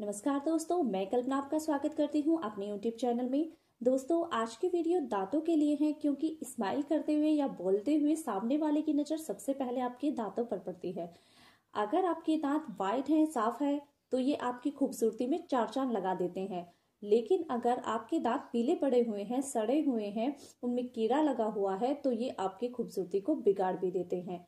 नमस्कार दोस्तों मैं कल्पना आपका स्वागत करती हूं अपने यूट्यूब चैनल में दोस्तों आज की वीडियो दांतों के लिए है क्योंकि स्माइल करते हुए या बोलते हुए सामने वाले की नज़र सबसे पहले आपके दांतों पर पड़ती है अगर आपके दांत वाइट हैं साफ है तो ये आपकी खूबसूरती में चार चांद लगा देते हैं लेकिन अगर आपके दांत पीले पड़े हुए हैं सड़े हुए हैं उनमें कीड़ा लगा हुआ है तो ये आपकी खूबसूरती को बिगाड़ भी देते हैं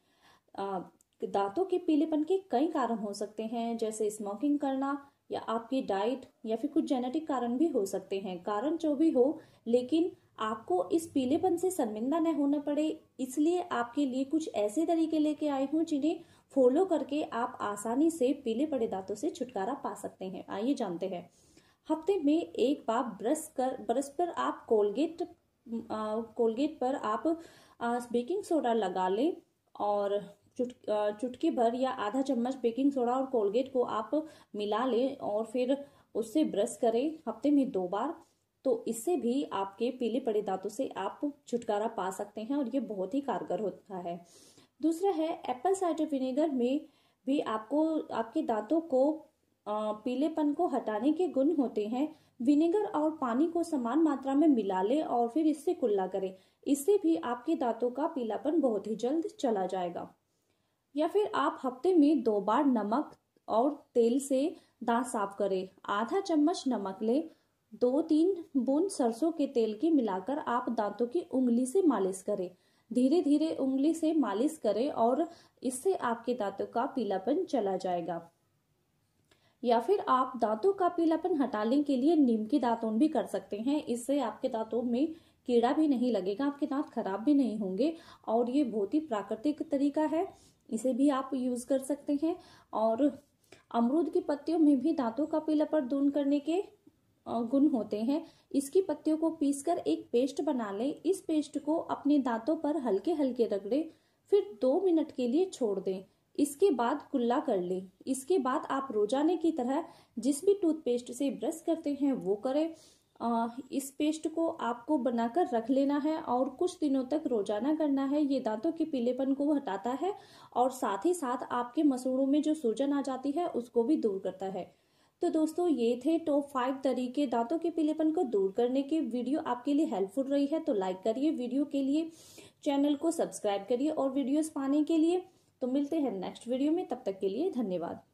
दांतों के पीलेपन के कई कारण हो सकते हैं जैसे स्मोकिंग करना या आपकी डाइट या फिर कुछ जेनेटिक कारण भी हो सकते हैं कारण जो भी हो लेकिन आपको इस पीलेपन से शर्मिंदा न होना पड़े इसलिए आपके लिए कुछ ऐसे तरीके लेके आई हूँ जिन्हें फॉलो करके आप आसानी से पीले पड़े दांतों से छुटकारा पा सकते हैं आइए जानते हैं हफ्ते में एक बार ब्रश कर ब्रश पर आप कोलगेट कोलगेट पर आप बेकिंग सोडा लगा लें और चुट चुटकी भर या आधा चम्मच बेकिंग सोडा और कोलगेट को आप मिला लें और फिर उससे ब्रश करें हफ्ते में दो बार तो इससे भी आपके पीले पड़े दांतों से आप छुटकारा पा सकते हैं और ये बहुत ही कारगर होता है दूसरा है एप्पल साइडर विनेगर में भी आपको आपके दांतों को पीलेपन को हटाने के गुण होते हैं विनेगर और पानी को समान मात्रा में मिला लें और फिर इससे कुल्ला करें इससे भी आपके दांतों का पीलापन बहुत ही जल्द चला जाएगा या फिर आप हफ्ते में दो बार नमक और तेल से दांत साफ करें आधा चम्मच नमक लें दो तीन बूंद सरसों के तेल के मिलाकर आप दांतों की उंगली से मालिश करें धीरे धीरे उंगली से मालिश करें और इससे आपके दांतों का पीलापन चला जाएगा या फिर आप दांतों का पीलापन हटाने के लिए नीम की दातून भी कर सकते हैं इससे आपके दांतों में कीड़ा भी नहीं लगेगा आपके दांत खराब भी नहीं होंगे और ये बहुत ही प्राकृतिक तरीका है इसे भी आप यूज कर सकते हैं और अमरूद की पत्तियों में भी दांतों का पीला पर दून करने के गुण होते हैं इसकी पत्तियों को पीसकर एक पेस्ट बना लें इस पेस्ट को अपने दांतों पर हल्के हल्के रगड़े फिर दो मिनट के लिए छोड़ दें इसके बाद कुल्ला कर लें इसके बाद आप रोजाने की तरह जिस भी टूथपेस्ट से ब्रश करते हैं वो करें इस पेस्ट को आपको बनाकर रख लेना है और कुछ दिनों तक रोजाना करना है ये दांतों के पीलेपन को हटाता है और साथ ही साथ आपके मसूड़ों में जो सूजन आ जाती है उसको भी दूर करता है तो दोस्तों ये थे टॉप फाइव तरीके दांतों के पीलेपन को दूर करने के वीडियो आपके लिए हेल्पफुल रही है तो लाइक करिए वीडियो के लिए चैनल को सब्सक्राइब करिए और वीडियोस पाने के लिए तो मिलते हैं नेक्स्ट वीडियो में तब तक के लिए धन्यवाद